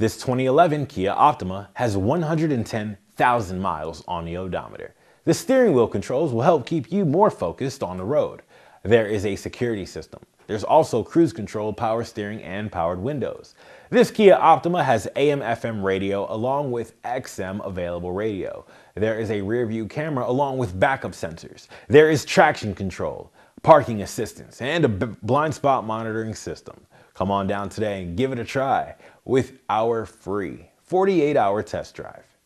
This 2011 Kia Optima has 110,000 miles on the odometer. The steering wheel controls will help keep you more focused on the road. There is a security system. There's also cruise control, power steering, and powered windows. This Kia Optima has AM FM radio along with XM available radio. There is a rear view camera along with backup sensors. There is traction control parking assistance, and a blind spot monitoring system. Come on down today and give it a try with our free 48 hour test drive.